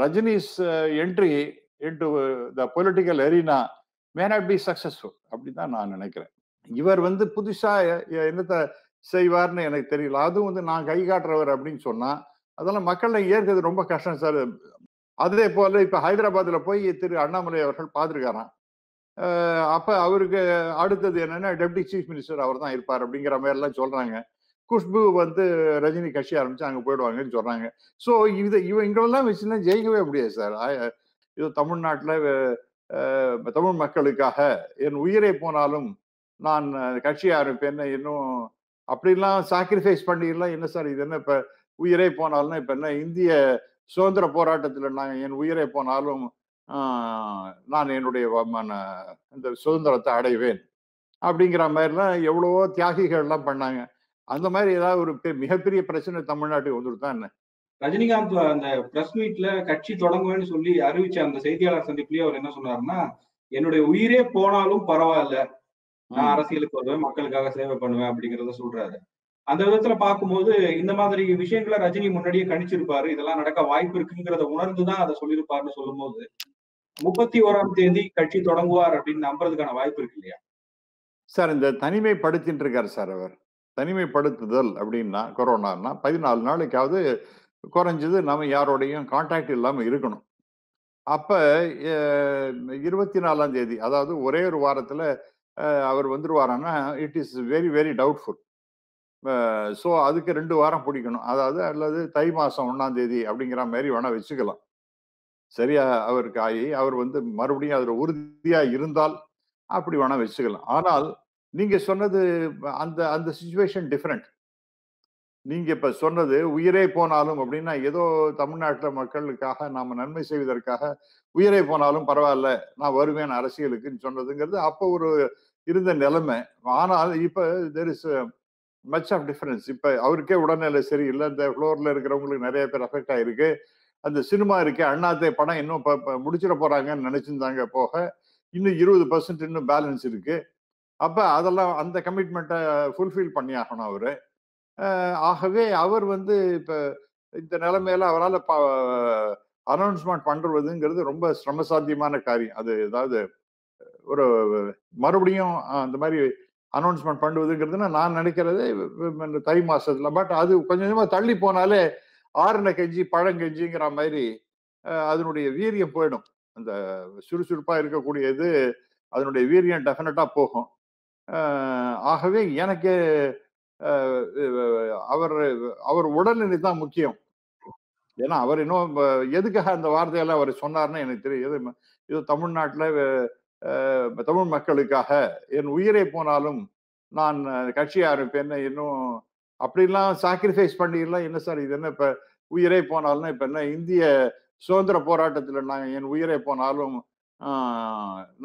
Rajini's entry into the political arena may not be successful அப்படின்னு தான் நான் நினைக்கிறேன் இவர் வந்து புதுசா என்னத்தை செய்வார்னு எனக்கு தெரியல அதுவும் வந்து நான் கை காட்டுறவர் அப்படின்னு சொன்னா அதெல்லாம் மக்கள்ல ஏற்கிறது ரொம்ப கஷ்டம் சார் அதே போல இப்ப ஹைதராபாத்ல போய் திரு அண்ணாமலை அவர்கள் பார்த்துருக்காராம் அப்ப அவருக்கு அடுத்தது என்னன்னா டெப்டி சீஃப் மினிஸ்டர் அவர் தான் இருப்பார் அப்படிங்கிற எல்லாம் சொல்றாங்க குஷ்பு வந்து ரஜினி கட்சி ஆரம்பிச்சு அங்கே போயிடுவாங்கன்னு சொல்றாங்க ஸோ இது இவ இங்கெல்லாம் வச்சுன்னா ஜெயிக்கவே முடியாது சார் இது தமிழ்நாட்டில் தமிழ் மக்களுக்காக என் உயிரை போனாலும் நான் கட்சி ஆரம்பிப்பேன்னு இன்னும் அப்படிலாம் சாக்ரிஃபைஸ் பண்ணிடலாம் என்ன சார் இது என்ன இப்போ உயிரே போனாலும் இப்போ என்ன இந்திய சுதந்திர போராட்டத்தில் நாங்கள் என் உயிரே போனாலும் நான் என்னுடைய இந்த சுதந்திரத்தை அடைவேன் அப்படிங்கிற மாதிரிலாம் எவ்வளவோ தியாகிகள்லாம் பண்ணாங்க அந்த மாதிரி ஏதாவது ஒரு மிகப்பெரிய பிரச்சனை தமிழ்நாட்டுக்கு வந்துட்டு தான் என்ன ரஜினிகாந்த் அந்த பிரஸ் மீட்ல கட்சி தொடங்குவேன்னு சொல்லி அறிவிச்ச அந்த செய்தியாளர் சந்திப்புலயே அவர் என்ன சொன்னாருன்னா என்னுடைய உயிரே போனாலும் பரவாயில்ல நான் அரசியலுக்கு வருவேன் மக்களுக்காக சேவை பண்ணுவேன் அப்படிங்கறத சொல்றாரு அந்த விதத்துல பார்க்கும்போது இந்த மாதிரி விஷயங்களை ரஜினி முன்னாடியே கணிச்சிருப்பாரு இதெல்லாம் நடக்க வாய்ப்பு இருக்குங்கிறத உணர்ந்துதான் அதை சொல்லியிருப்பாருன்னு சொல்லும் போது முப்பத்தி ஓராம் தேதி கட்சி தொடங்குவார் அப்படின்னு நம்புறதுக்கான வாய்ப்பு இருக்கு இல்லையா சார் இந்த தனிமைப்படுத்தின் இருக்காரு சார் அவர் தனிமைப்படுத்துதல் அப்படின்னா கொரோனா பதினாலு நாளைக்காவது குறைஞ்சது நம்ம யாரோடையும் கான்டாக்ட் இல்லாமல் இருக்கணும் அப்போ இருபத்தி நாலாம் தேதி அதாவது ஒரே ஒரு வாரத்தில் அவர் வந்துருவாரான்னா it is very very doubtful so அதுக்கு ரெண்டு வாரம் பிடிக்கணும் அதாவது அல்லது தை மாதம் ஒன்றாம் தேதி அப்படிங்கிற மாதிரி வேணால் வச்சுக்கலாம் சரியா அவருக்கு ஆகி அவர் வந்து மறுபடியும் அதில் உறுதியாக இருந்தால் அப்படி வேணால் வச்சுக்கலாம் ஆனால் நீங்க சொன்னது அந்த அந்த சுச்சுவேஷன் டிஃப்ரெண்ட் நீங்க இப்ப சொன்னது உயிரே போனாலும் அப்படின்னா ஏதோ தமிழ்நாட்டில் மக்களுக்காக நாம நன்மை செய்வதற்காக உயிரே போனாலும் பரவாயில்ல நான் வருவேன் அரசியலுக்குன்னு சொன்னதுங்கிறது அப்போ ஒரு இருந்த நிலைமை ஆனால் இப்ப there is much of difference இப்ப அவருக்கே உடல்நிலை சரியில்லை இந்த ஃப்ளோர்ல இருக்கிறவங்களுக்கு நிறைய பேர் அஃபெக்ட் ஆயிருக்கு அந்த சினிமா இருக்கு அண்ணாத்தே படம் இன்னும் முடிச்சிட போறாங்கன்னு நினைச்சிருந்தாங்க போக இன்னும் இருபது பர்சன்ட் இன்னும் பேலன்ஸ் இருக்கு அப்ப அதெல்லாம் அந்த கமிட்மெண்ட்டை ஃபுல்ஃபில் பண்ணி ஆகணும் அவரு ஆகவே அவர் வந்து இப்ப இந்த நிலைமையில அவரால் அனௌன்ஸ்மெண்ட் பண்றதுங்கிறது ரொம்ப சிரமசாத்தியமான காரியம் அது ஏதாவது ஒரு மறுபடியும் அந்த மாதிரி அனௌன்ஸ்மெண்ட் பண்ணுவதுங்கிறதுனா நான் நினைக்கிறது தை மாசத்துல பட் அது கொஞ்சம் கொஞ்சமா தள்ளி போனாலே ஆறுனை கஞ்சி பழங்கஞ்சிங்கிற மாதிரி அதனுடைய வீரியம் போயிடும் அந்த சுறுசுறுப்பா இருக்கக்கூடியது அதனுடைய வீரியம் டெஃபினட்டா போகும் ஆகவே எனக்கு அவர் அவர் உடல்நிலை தான் முக்கியம் ஏன்னா அவர் இன்னும் எதுக்காக அந்த வார்த்தையெல்லாம் அவர் சொன்னார்னு எனக்கு தெரியும் இது தமிழ்நாட்டில் தமிழ் மக்களுக்காக என் உயிரை போனாலும் நான் கட்சி ஆரம்பிப்பேன் இன்னும் அப்படிலாம் சாக்ரிஃபைஸ் பண்ணிடலாம் என்ன சார் இது என்ன இப்போ உயிரே போனாலும் இப்போ என்ன இந்திய சுதந்திர போராட்டத்தில் நாங்கள் என் உயிரே போனாலும்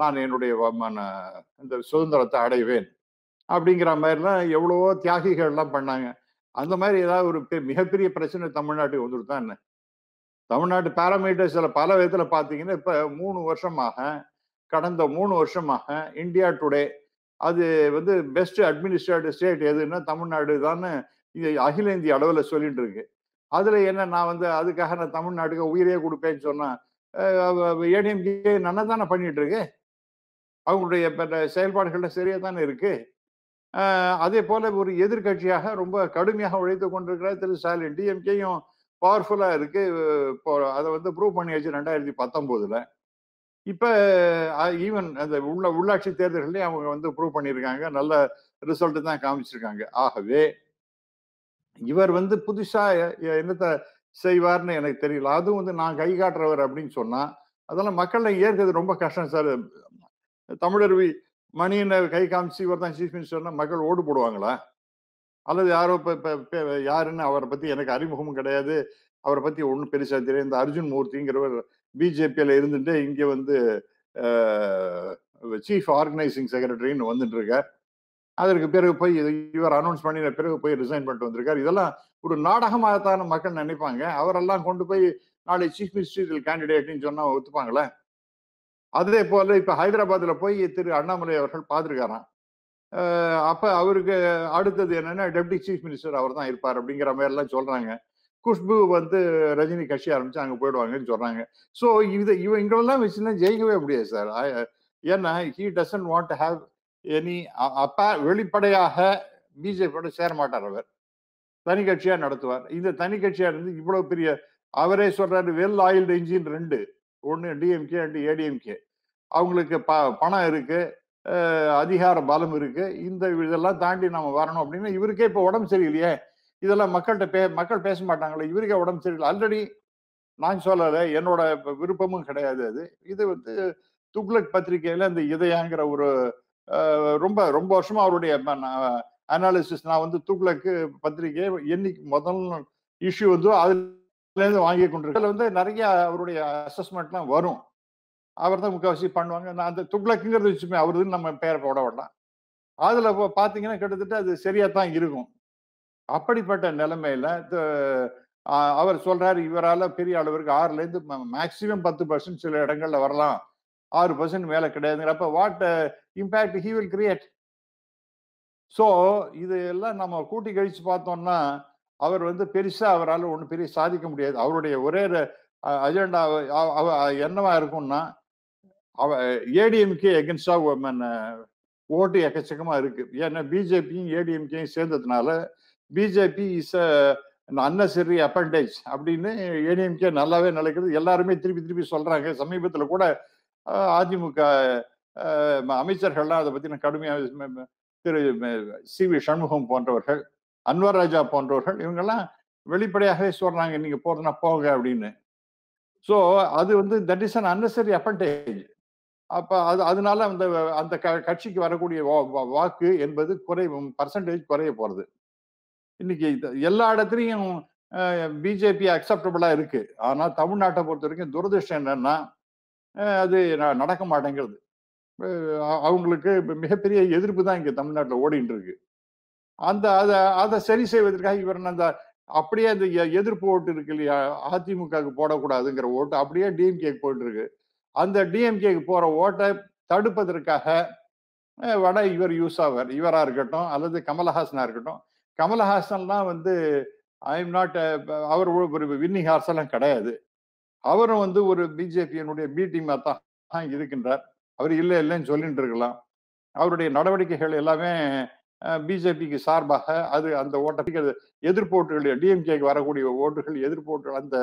நான் என்னுடைய இந்த சுதந்திரத்தை அடைவேன் அப்படிங்கிற மாதிரிலாம் எவ்வளவோ தியாகிகள்லாம் பண்ணாங்க அந்த மாதிரி ஏதாவது ஒரு மிகப்பெரிய பிரச்சனை தமிழ்நாட்டுக்கு வந்துட்டு தான் என்ன தமிழ்நாட்டு பேராமீட்டர்ஸில் பல விதத்தில் பார்த்தீங்கன்னா இப்போ மூணு வருஷமாக கடந்த மூணு வருஷமாக இந்தியா டுடே அது வந்து பெஸ்ட் அட்மினிஸ்ட்ரேட்டிவ் ஸ்டேட் எதுன்னா தமிழ்நாடு தான் இது அகில இந்திய அளவில் சொல்லிட்டு இருக்கு அதில் என்ன நான் வந்து அதுக்காக நான் தமிழ்நாட்டுக்கு உயிரே கொடுப்பேன்னு சொன்னால் ஏடிஎம்கே நல்லா தானே பண்ணிட்டு இருக்கு அவங்களுடைய செயல்பாடுகள்ல சரியாக தானே இருக்கு அதே போல ஒரு எதிர்கட்சியாக ரொம்ப கடுமையாக உழைத்து கொண்டிருக்கிறார் திரு ஸ்டாலின் டிஎம்கேயும் பவர்ஃபுல்லாக இருக்கு இப்போ அதை வந்து ப்ரூவ் பண்ணியாச்சு ரெண்டாயிரத்தி பத்தொம்போதுல இப்போ ஈவன் அந்த உள்ள உள்ளாட்சி தேர்தல்கள்லேயும் அவங்க வந்து ப்ரூவ் பண்ணியிருக்காங்க நல்ல ரிசல்ட்டு தான் காமிச்சிருக்காங்க ஆகவே இவர் வந்து புதுசாக என்னத்தை செய்வார்னு எனக்கு தெரியல அதுவும் வந்து நான் கை காட்டுறவர் அப்படின்னு சொன்னா அதெல்லாம் மக்கள்ல ஏற்கிறது ரொம்ப கஷ்டம் சார் தமிழருவி மணியின் கை காமிச்சு இவர் தான் சீஃப் மினிஸ்டர்னா மக்கள் ஓடு போடுவாங்களா அல்லது யாரோ இப்போ யாருன்னு அவரை பத்தி எனக்கு அறிமுகமும் கிடையாது அவரை பத்தி ஒன்றும் பெருசா தெரியும் இந்த அர்ஜுன் மூர்த்திங்கிறவர் பிஜேபியில இருந்துட்டு இங்கே வந்து சீஃப் ஆர்கனைசிங் செக்ரட்டரின்னு வந்துட்டு இருக்கார் அதற்கு பிறகு போய் இவர் அனௌன்ஸ் பண்ணின பிறகு போய் ரிசைன் பண்ணிட்டு வந்திருக்காரு இதெல்லாம் ஒரு நாடகமாகத்தான மக்கள் நினைப்பாங்க அவரெல்லாம் கொண்டு போய் நாளை சீஃப் மினிஸ்டர் கேண்டிடேட்னு சொன்னா ஒத்துப்பாங்களே அதே போல இப்ப ஹைதராபாத்ல போய் திரு அண்ணாமலை அவர்கள் பார்த்துருக்காராம் அப்ப அவருக்கு அடுத்தது என்னன்னா டெப்டி சீஃப் மினிஸ்டர் அவர் தான் இருப்பார் அப்படிங்கிற மாதிரி எல்லாம் சொல்றாங்க குஷ்பு வந்து ரஜினி கட்சி ஆரம்பிச்சு அங்க போயிடுவாங்கன்னு சொல்றாங்க ஸோ இது இவ இங்கெல்லாம் வச்சுலாம் ஜெயிக்கவே முடியாது சார் ஏன்னா ஹீ டசன்ட் வாண்ட் ஹாவ் இனி அப்பா வெளிப்படையாக பிஜேபியோட சேர மாட்டார் அவர் தனி கட்சியா நடத்துவார் இந்த தனி கட்சியா இருந்து இவ்வளவு பெரிய அவரே சொல்றாரு வெல் ஆயில் இன்ஜின் ரெண்டு ஒன்று டிஎம்கே ரெண்டு ஏடிஎம்கே அவங்களுக்கு ப பணம் இருக்கு அதிகார பலம் இருக்கு இந்த இதெல்லாம் தாண்டி நம்ம வரணும் அப்படின்னா இவருக்கே இப்போ உடம்பு சரியில்லையே இதெல்லாம் மக்கள்கிட்ட பே மக்கள் பேச மாட்டாங்களே இவருக்கே உடம்பு சரியில்லை ஆல்ரெடி நான் சொல்லலை என்னோட விருப்பமும் கிடையாது அது இது வந்து துக்ளக் பத்திரிகையில அந்த இதயங்கிற ஒரு ரொம்ப ரொம்ப வருஷமா அவருடைய அனாலிசிஸ் நான் வந்து தூக்குலக்கு பத்திரிகை என்னைக்கு முதல் இஷ்யூ வந்து அதுலேருந்து வாங்கி கொண்டிருக்கேன் வந்து நிறைய அவருடைய அசஸ்மெண்ட்லாம் வரும் அவர் தான் முக்கால்வாசி பண்ணுவாங்க நான் அந்த துக்ளக்குங்கிறத வச்சுமே அவரு நம்ம பேரை போட விடலாம் அதில் பார்த்தீங்கன்னா கிட்டத்தட்ட அது சரியாக தான் இருக்கும் அப்படிப்பட்ட நிலைமையில அவர் சொல்றாரு இவரால் பெரிய அளவிற்கு ஆறுலேருந்து மேக்சிமம் பத்து பர்சன்ட் சில இடங்கள்ல வரலாம் ஆறு பர்சன்ட் மேலே கிடையாதுங்கிறப்ப what impact he will create so இது எல்லாம் நம்ம கூட்டி கழித்து பார்த்தோம்னா அவர் வந்து பெருசாக அவரால் ஒன்றும் பெரிய சாதிக்க முடியாது அவருடைய ஒரே அஜெண்டா அவ என்னவா இருக்கும்னா அவ ஏடிஎம்கே எகென்ஸ்டாக ஓட்டு எக்கச்சக்கமாக இருக்கு ஏன்னா பிஜேபியும் ஏடிஎம்கேயும் சேர்ந்ததுனால பிஜேபி இஸ் அன்னசரி அப்பண்டேஜ் அப்படின்னு ஏடிஎம்கே நல்லாவே நினைக்கிறது எல்லாருமே திருப்பி திருப்பி சொல்றாங்க சமீபத்தில் கூட அதிமுக அமைச்சர்கள்லாம் அதை பற்றின கடுமையாக திரு சி வி சண்முகம் போன்றவர்கள் அன்வர் ராஜா போன்றவர்கள் இவங்கெல்லாம் வெளிப்படையாகவே சொல்றாங்க நீங்க போறதுனா போக அப்படின்னு ஸோ அது வந்து that is an unnecessary appendage அப்போ அது அதனால அந்த அந்த க கட்சிக்கு வரக்கூடிய வாக்கு என்பது குறை பர்சன்டேஜ் குறைய போகிறது இன்னைக்கு எல்லா இடத்துலையும் பிஜேபி அக்செப்டபுளாக இருக்கு ஆனால் தமிழ்நாட்டை பொறுத்த வரைக்கும் துரதிருஷ்டம் என்னன்னா அது நடக்க மாட்டேங்கிறது அவங்களுக்கு மிகப்பெரிய எதிர்ப்பு தான் இங்கே தமிழ்நாட்டில் ஓடிட்டு இருக்கு அந்த அதை அதை சரி செய்வதற்காக இவர் அந்த அப்படியே அந்த எதிர்ப்பு ஓட்டு இருக்கு இல்லையா அதிமுகவுக்கு போடக்கூடாதுங்கிற ஓட்டு அப்படியே டிஎம்கேக்கு போயிட்டு இருக்கு அந்த டிஎம்கேக்கு போற ஓட்டை தடுப்பதற்காக வட இவர் யூஸ் ஆவார் இவரா இருக்கட்டும் அல்லது கமலஹாசனாக இருக்கட்டும் கமலஹாசன்லாம் வந்து ஐ எம் நாட் அவர் ஒரு வின்னிங் கிடையாது அவரும் வந்து ஒரு பிஜேபியினுடைய மீட்டிங்காக தான் இருக்கின்றார் அவர் இல்லை இல்லைன்னு சொல்லிட்டு இருக்கலாம் அவருடைய நடவடிக்கைகள் எல்லாமே பிஜேபிக்கு சார்பாக அது அந்த ஓட்டத்துக்கு எதிர்ப்போட்டுகள் டிஎம்கேக்கு வரக்கூடிய ஓட்டுகள் எதிர்ப்போட்டு அந்த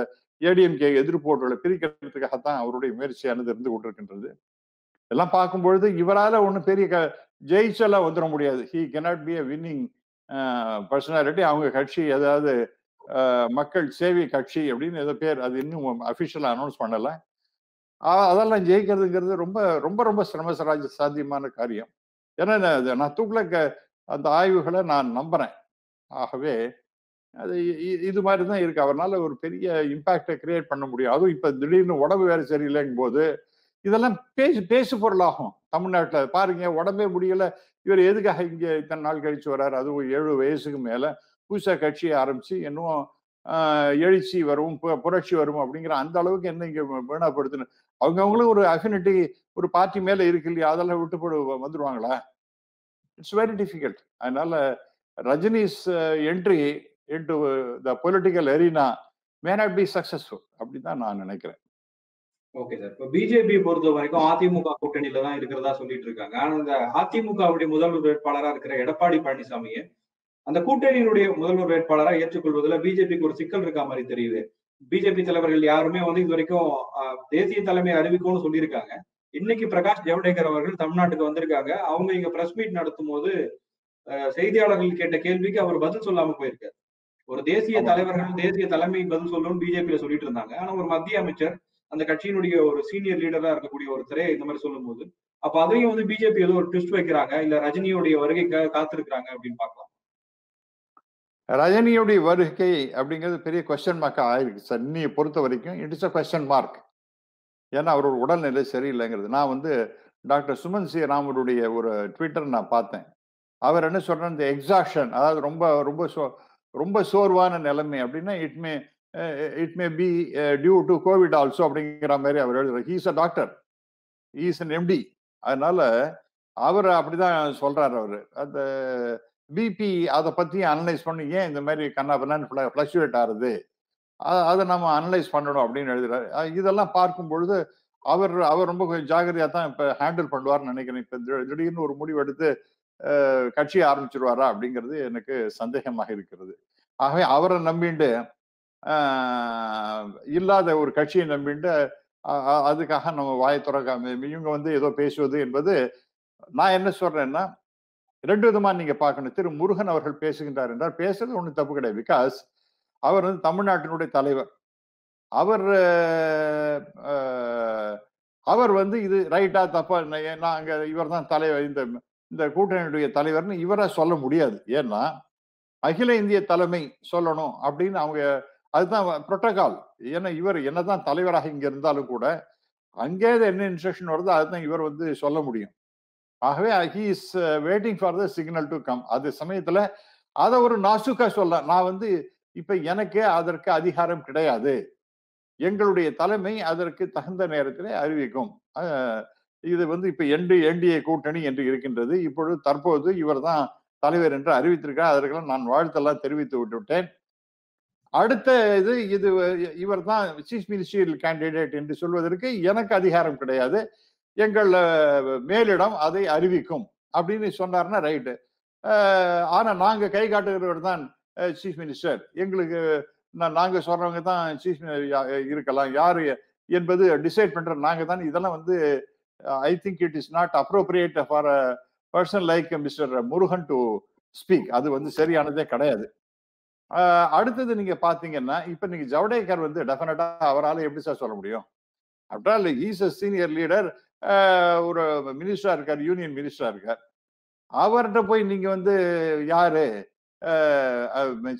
ஏடிஎம்கே எதிர்ப்போட்டுகளை பிரிக்கிறதுக்காகத்தான் அவருடைய முயற்சியானது இருந்து கொண்டிருக்கின்றது எல்லாம் பார்க்கும் பொழுது இவரால் ஒன்றும் பெரிய க ஜெயிச்செல்லாம் வந்துட முடியாது he cannot be a winning personality அவங்க கட்சி ஏதாவது மக்கள் சேவை கட்சி அப்படின்னு ஏதோ பேர் அது இன்னும் அஃபிஷியலாக அனௌன்ஸ் பண்ணலை அதெல்லாம் ஜெயிக்கிறதுங்கிறது ரொம்ப ரொம்ப ரொம்ப சிரமசராஜ சாத்தியமான காரியம் ஏன்னா நான் தூக்கில் அந்த ஆய்வுகளை நான் நம்புறேன் ஆகவே அது இது மாதிரி தான் இருக்கு அவரால் ஒரு பெரிய இம்பாக்டை கிரியேட் பண்ண முடியும் அதுவும் இப்போ திடீர்னு உடம்பு வேறு சரியில்லைங்கும் போது இதெல்லாம் பேசு பேசு பொருளாகும் தமிழ்நாட்டில் பாருங்க உடம்பே முடியலை இவர் எதுக்காக இங்கே இத்தனை நாள் கழிச்சு வர்றாரு அதுவும் ஏழு வயசுக்கு மேலே புதுசாக கட்சியை ஆரம்பித்து இன்னும் எழுச்சி வரும் புரட்சி வரும் அப்படிங்கிற அந்த அளவுக்கு என்ன இங்கே வீணாப்படுத்தணும் அவங்க அவங்களும் ஒரு அஃபினிட்டி ஒரு பார்ட்டி மேலே இருக்கு இல்லையா அதெல்லாம் விட்டு போடு வந்துடுவாங்களா இட்ஸ் வெரி டிஃபிகல்ட் அதனால Rajini's entry into to the political arena may not be successful அப்படின்னு தான் நான் நினைக்கிறேன் ஓகே சார் இப்போ பிஜேபி பொறுத்த வரைக்கும் அதிமுக கூட்டணியில தான் இருக்கிறதா சொல்லிட்டு இருக்காங்க ஆனால் இந்த அதிமுகவுடைய முதல்வர் வேட்பாளராக இருக்கிற எடப்பாடி பழனிசாமியை அந்த கூட்டணியினுடைய முதல்வர் வேட்பாளராக ஏற்றுக்கொள்வதில் பிஜேபிக்கு ஒரு சிக்கல் இருக்கா மாதிரி தெரியுது பிஜேபி தலைவர்கள் யாருமே வந்து இது வரைக்கும் தேசிய தலைமை அறிவிக்கும்னு சொல்லியிருக்காங்க இன்னைக்கு பிரகாஷ் ஜவடேகர் அவர்கள் தமிழ்நாட்டுக்கு வந்திருக்காங்க அவங்க இங்க பிரஸ் மீட் நடத்தும் போது செய்தியாளர்கள் கேட்ட கேள்விக்கு அவர் பதில் சொல்லாம போயிருக்காரு ஒரு தேசிய தலைவர்கள் தேசிய தலைமை பதில் சொல்லணும்னு பிஜேபியில சொல்லிட்டு இருந்தாங்க ஆனா ஒரு மத்திய அமைச்சர் அந்த கட்சியினுடைய ஒரு சீனியர் லீடரா இருக்கக்கூடிய ஒருத்தரே இந்த மாதிரி சொல்லும் போது அப்ப அதையும் வந்து பிஜேபி ஏதோ ஒரு ட்விஸ்ட் வைக்கிறாங்க இல்ல ரஜினியோடைய வருகைக்காக காத்திருக்கிறாங்க அப்படின்னு பாக்கலாம் ரஜினியுடைய வருகை அப்படிங்கிறது பெரிய கொஸ்டின் மார்க் ஆயிருக்கு சன்னியை பொறுத்த வரைக்கும் it is a question mark ஏன்னா அவரோட உடல்நிலை சரியில்லைங்கிறது நான் வந்து டாக்டர் சுமன் சி ராமருடைய ஒரு ட்விட்டர் நான் பார்த்தேன் அவர் என்ன சொல்றாரு இந்த எக்ஸாஷன் அதாவது ரொம்ப ரொம்ப சோ ரொம்ப சோர்வான நிலைமை அப்படின்னா it may it may be due to COVID also அப்படிங்கிற மாதிரி அவர் எழுதுறாரு he's a doctor is an MD அதனால அவர் அப்படிதான் சொல்றாரு அவர் அந்த பிபி அதை பற்றி அனலைஸ் பண்ணி ஏன் இந்த மாதிரி கண்ணா பின்னான்னு ஃப்ளக்சுவேட் ஆகுது அதை நம்ம அனலைஸ் பண்ணணும் அப்படின்னு எழுதுறாரு இதெல்லாம் பார்க்கும் பொழுது அவர் அவர் ரொம்ப கொஞ்சம் ஜாகிரதையாக தான் இப்போ ஹேண்டில் பண்ணுவார்னு நினைக்கிறேன் இப்போ திடீர்னு ஒரு முடிவு எடுத்து கட்சியை ஆரம்பிச்சிருவாரா அப்படிங்கிறது எனக்கு சந்தேகமாக இருக்கிறது ஆகவே அவரை நம்பிண்டு இல்லாத ஒரு கட்சியை நம்பிண்டு அதுக்காக நம்ம வாயை திறக்காம இவங்க வந்து ஏதோ பேசுவது என்பது நான் என்ன சொல்றேன்னா ரெண்டு விதமா நீங்க பார்க்கணும் திரு முருகன் அவர்கள் பேசுகின்றார் என்றால் பேசுறது ஒன்றும் தப்பு கிடையாது பிகாஸ் அவர் வந்து தமிழ்நாட்டினுடைய தலைவர் அவர் அவர் வந்து இது ரைட்டா தப்பா அங்கே இவர் தான் தலைவர் இந்த இந்த கூட்டணியுடைய தலைவர்னு இவரை சொல்ல முடியாது ஏன்னா அகில இந்திய தலைமை சொல்லணும் அப்படின்னு அவங்க அதுதான் புரோட்டோகால் ஏன்னா இவர் என்னதான் தலைவராக இங்க இருந்தாலும் கூட அங்கேயே என்ன இன்ஸ்ட்ரக்ஷன் வருதோ அதுதான் இவர் வந்து சொல்ல முடியும் ஆகவே he is waiting for the signal to come அது சமயத்துல அதை ஒரு நாசுக்கா சொல்ல நான் வந்து இப்ப எனக்கு அதற்கு அதிகாரம் கிடையாது எங்களுடைய தலைமை அதற்கு தகுந்த நேரத்தில் அறிவிக்கும் இது வந்து இப்ப எண்டு என்டிஏ கூட்டணி என்று இருக்கின்றது இப்பொழுது தற்போது இவர் தான் தலைவர் என்று அறிவித்திருக்கிறார் அதற்கெல்லாம் நான் வாழ்த்தெல்லாம் தெரிவித்து விட்டுவிட்டேன் அடுத்த இது இது இவர் தான் சீஃப் மினிஸ்ட்ரியல் கேண்டிடேட் என்று சொல்வதற்கு எனக்கு அதிகாரம் கிடையாது எங்கள் மேலிடம் அதை அறிவிக்கும் அப்படின்னு சொன்னார்னா ரைட்டு ஆனா நாங்கள் கை காட்டுகிறவர் தான் சீஃப் மினிஸ்டர் எங்களுக்கு நாங்க சொல்றவங்க தான் சீஃப் இருக்கலாம் யார் என்பது டிசைட் பண்ற நாங்க தான் இதெல்லாம் வந்து I think it is not appropriate for a person like mister Murugan to speak அது வந்து சரியானதே கிடையாது அடுத்தது நீங்க பார்த்தீங்கன்னா இப்போ நீங்க ஜவடேகர் வந்து டெஃபினட்டாக அவரால் எப்படி சார் சொல்ல முடியும் அப்படின்னா ஈஸ் அ சீனியர் லீடர் ஒரு மினிஸ்டரா இருக்கார் யூனியன் மினிஸ்டரா இருக்கார் அவர்கிட்ட போய் நீங்க வந்து யாரு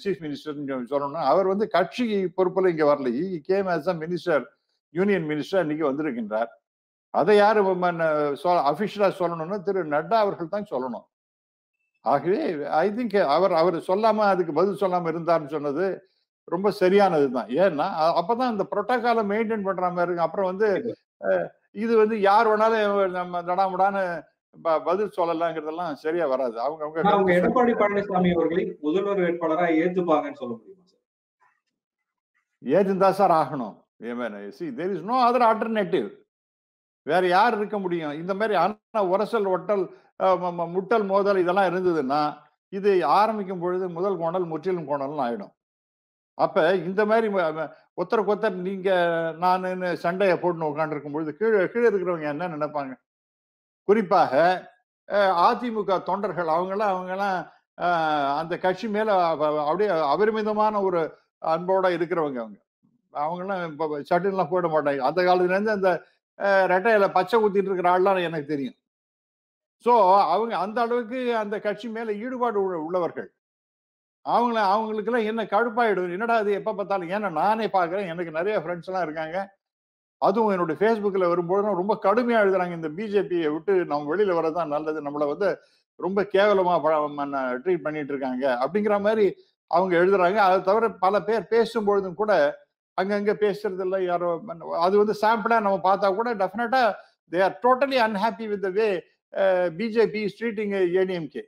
சீஃப் மினிஸ்டர்னு சொல்லணும்னா அவர் வந்து கட்சி பொறுப்புல இங்க வரல he came as a minister union minister இன்னைக்கு வந்திருக்கின்றார் அதை யாரு அபிஷியலா சொல்லணும்னா திரு நட்டா அவர்கள் தான் சொல்லணும் ஆகவே ஐ திங்க் அவர் அவர் சொல்லாம அதுக்கு பதில் சொல்லாம இருந்தார்னு சொன்னது ரொம்ப சரியானது தான் ஏன்னா அப்பதான் இந்த புரோட்டோகாலை மெயின்டைன் பண்ற மாதிரி இருக்கு அப்புறம் வந்து இது வந்து யார் வேணாலும் நம்ம நடாமுடான்னு பதில் சொல்லலாங்கிறதெல்லாம் சரியா வராது அவங்க அவங்க எடப்பாடி பழனிசாமி அவர்களை முதல்வர் வேட்பாளராக ஏத்துப்பாங்கன்னு சொல்ல முடியுமா சார் ஏத்துந்தா சார் ஆகணும் there is no other alternative வேற யார் இருக்க முடியும் இந்த மாதிரி ஆனா உரசல் ஒட்டல் முட்டல் மோதல் இதெல்லாம் இருந்ததுன்னா இது ஆரம்பிக்கும் பொழுது முதல் கோணல் முற்றிலும் கோணல்னு ஆயிடும் அப்ப இந்த மாதிரி ஒருத்தருக்கு ஒருத்தர் நீங்க நானுன்னு சண்டையை போடணும் உட்காந்துருக்கும் பொழுது கீழே கீழே இருக்கிறவங்க என்ன நினைப்பாங்க குறிப்பாக அதிமுக தொண்டர்கள் அவங்களாம் அவங்கெல்லாம் அந்த கட்சி மேல அப்படியே அபரிமிதமான ஒரு அன்போட இருக்கிறவங்க அவங்க அவங்கெல்லாம் இப்போ சட்டுலாம் போட மாட்டாங்க அந்த காலத்துலேருந்து அந்த ரெட்டையில பச்சை ஊத்திட்டு இருக்கிற ஆள்லாம் எனக்கு தெரியும் ஸோ அவங்க அந்த அளவுக்கு அந்த கட்சி மேல ஈடுபாடு உள்ளவர்கள் அவங்கள அவங்களுக்குலாம் என்ன கடுப்பாயிடும் என்னடா அது எப்போ பார்த்தாலும் ஏன்னா நானே பார்க்குறேன் எனக்கு நிறைய ஃப்ரெண்ட்ஸ்லாம் இருக்காங்க அதுவும் என்னுடைய ஃபேஸ்புக்கில் வரும்போது ரொம்ப கடுமையாக எழுதுறாங்க இந்த பிஜேபியை விட்டு நம்ம வெளியில் வரதான் நல்லது நம்மளை வந்து ரொம்ப கேவலமாக ட்ரீட் பண்ணிட்டு இருக்காங்க அப்படிங்கிற மாதிரி அவங்க எழுதுறாங்க அதை தவிர பல பேர் பேசும்பொழுதும் கூட அங்கங்கே பேசுறதில்ல யாரோ அது வந்து சாம்பிளாக நம்ம பார்த்தா கூட டெஃபினட்டாக they are totally unhappy with the way BJP treating ADMK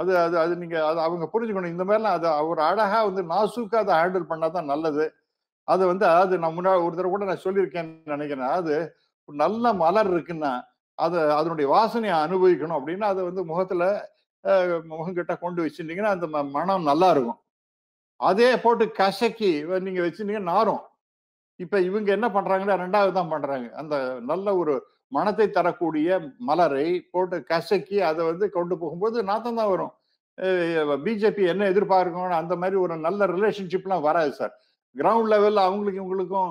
அது அது அது நீங்க அது அவங்க புரிஞ்சுக்கணும் இந்த மாதிரிலாம் அது அவர் அழகா வந்து நாசுக்கா அதை ஹேண்டில் பண்ணாதான் நல்லது அது வந்து அது நான் முன்னாடி ஒரு தடவை கூட நான் சொல்லியிருக்கேன்னு நினைக்கிறேன் அது நல்ல மலர் இருக்குன்னா அது அதனுடைய வாசனையை அனுபவிக்கணும் அப்படின்னா அதை வந்து முகத்துல முகங்கிட்ட கொண்டு வச்சிருந்தீங்கன்னா அந்த மனம் நல்லா இருக்கும் அதே போட்டு கசக்கி நீங்க வச்சிருந்தீங்கன்னா நாரும் இப்ப இவங்க என்ன பண்றாங்கன்னா ரெண்டாவது தான் பண்றாங்க அந்த நல்ல ஒரு மனத்தை தரக்கூடிய மலரை போட்டு கசக்கி அதை வந்து கொண்டு போகும்போது நாத்தம் தான் வரும் பிஜேபி என்ன எதிர்பார்க்கணும் அந்த மாதிரி ஒரு நல்ல ரிலேஷன்ஷிப்லாம் வராது சார் கிரவுண்ட் லெவலில் அவங்களுக்கு இவங்களுக்கும்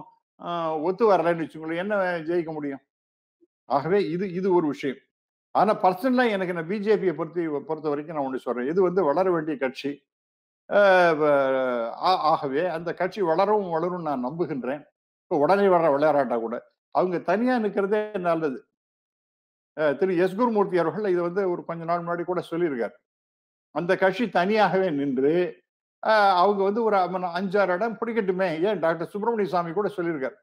ஒத்து வரலன்னு வச்சுக்கோங்களேன் என்ன ஜெயிக்க முடியும் ஆகவே இது இது ஒரு விஷயம் ஆனால் பர்சனலாக எனக்கு நான் பிஜேபியை பொறுத்த பொறுத்த வரைக்கும் நான் ஒன்று சொல்கிறேன் இது வந்து வளர வேண்டிய கட்சி ஆகவே அந்த கட்சி வளரவும் வளரும் நான் நம்புகின்றேன் இப்போ உடனே வர விளையாட்டா கூட அவங்க தனியா நிற்கிறதே நல்லது திரு எஸ் குருமூர்த்தி அவர்கள் இது வந்து ஒரு கொஞ்ச நாள் முன்னாடி கூட சொல்லியிருக்காரு அந்த கட்சி தனியாகவே நின்று அவங்க வந்து ஒரு அஞ்சாறு இடம் பிடிக்கட்டுமே ஏன் டாக்டர் சுப்பிரமணிய சாமி கூட சொல்லியிருக்காரு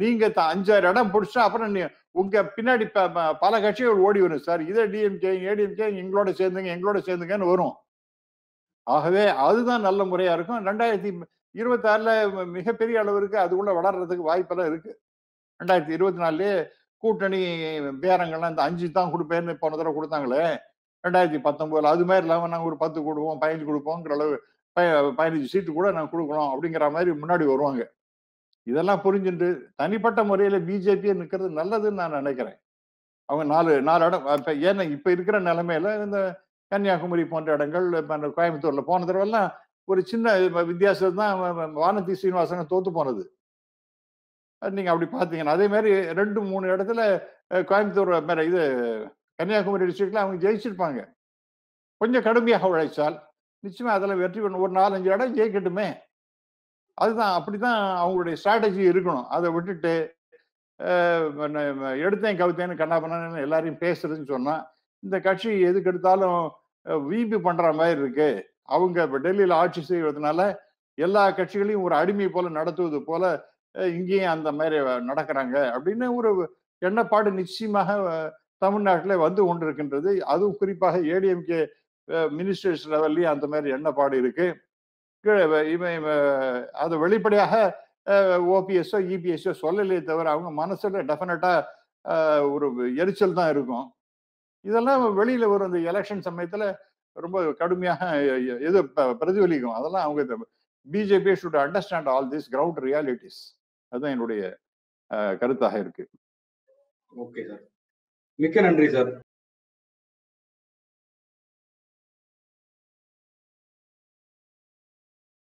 நீங்க அஞ்சாறு இடம் பிடிச்சா அப்புறம் உங்க பின்னாடி பல கட்சிகள் ஓடி வரும் சார் இதே டிஎம்கே ஏடிஎம்கே எங்களோட சேர்ந்துங்க எங்களோட சேர்ந்துங்கன்னு வரும் ஆகவே அதுதான் நல்ல முறையா இருக்கும் ரெண்டாயிரத்தி இருபத்தி ஆறுல மிகப்பெரிய இருக்கு அதுக்குள்ள வளர்றதுக்கு வாய்ப்பெல்லாம் இருக்கு ரெண்டாயிரத்தி இருபத்தி நாலுலேயே கூட்டணி பேரங்கள்லாம் இந்த அஞ்சு தான் கொடுப்பேன்னு போன தடவை கொடுத்தாங்களே ரெண்டாயிரத்தி பத்தொம்போதுல அது மாதிரி இல்லாமல் நாங்கள் ஒரு பத்து கொடுப்போம் பதினஞ்சு கொடுப்போங்கிற அளவு பதினஞ்சு சீட்டு கூட நாங்கள் கொடுக்கணும் அப்படிங்கிற மாதிரி முன்னாடி வருவாங்க இதெல்லாம் புரிஞ்சுட்டு தனிப்பட்ட முறையில் பிஜேபியை நிற்கிறது நல்லதுன்னு நான் நினைக்கிறேன் அவங்க நாலு நாலு இடம் இப்போ ஏன்னா இப்போ இருக்கிற நிலமையில இந்த கன்னியாகுமரி போன்ற இடங்கள் கோயம்புத்தூர்ல போன தடவை எல்லாம் ஒரு சின்ன வித்தியாசம் தான் வானதி சீனிவாசங்க தோத்து போனது நீங்கள் அப்படி பார்த்தீங்கன்னா அதே மாதிரி ரெண்டு மூணு இடத்துல கோயம்புத்தூர் மேலே இது கன்னியாகுமரி டிஸ்ட்ரிக்ட்ல அவங்க ஜெயிச்சிருப்பாங்க கொஞ்சம் கடுமையாக உழைச்சால் நிச்சயமாக அதில் வெற்றி பண்ண ஒரு நாலஞ்சு இடம் ஜெயிக்கட்டுமே அதுதான் அப்படி தான் அவங்களுடைய ஸ்ட்ராட்டஜி இருக்கணும் அதை விட்டுட்டு எடுத்தேன் கண்ணா கண்ணாபண்ணு எல்லாரையும் பேசுறதுன்னு சொன்னால் இந்த கட்சி எதுக்கு எடுத்தாலும் வீபி பண்ணுற மாதிரி இருக்கு அவங்க டெல்லியில் ஆட்சி செய்வதனால எல்லா கட்சிகளையும் ஒரு அடிமை போல நடத்துவது போல இங்கேயும் அந்த மாதிரி நடக்கிறாங்க அப்படின்னு ஒரு எண்ணப்பாடு நிச்சயமாக தமிழ்நாட்டில் வந்து கொண்டிருக்கின்றது அதுவும் குறிப்பாக ஏடிஎம்கே மினிஸ்டர்ஸ் லெவல்லையும் அந்த மாதிரி எண்ணப்பாடு இருக்கு இவன் அது வெளிப்படையாக ஓபிஎஸ்ஓ இபிஎஸ்ஓ e சொல்லலையே தவிர அவங்க மனசுல டெஃபினட்டா ஒரு எரிச்சல் தான் இருக்கும் இதெல்லாம் வெளியில வரும் இந்த எலெக்ஷன் சமயத்துல ரொம்ப கடுமையாக எது பிரதிபலிக்கும் அதெல்லாம் அவங்க BJP should understand all this ground realities அதுதான் என்னுடைய கருத்தாக இருக்கு ஓகே சார் மிக்க நன்றி சார்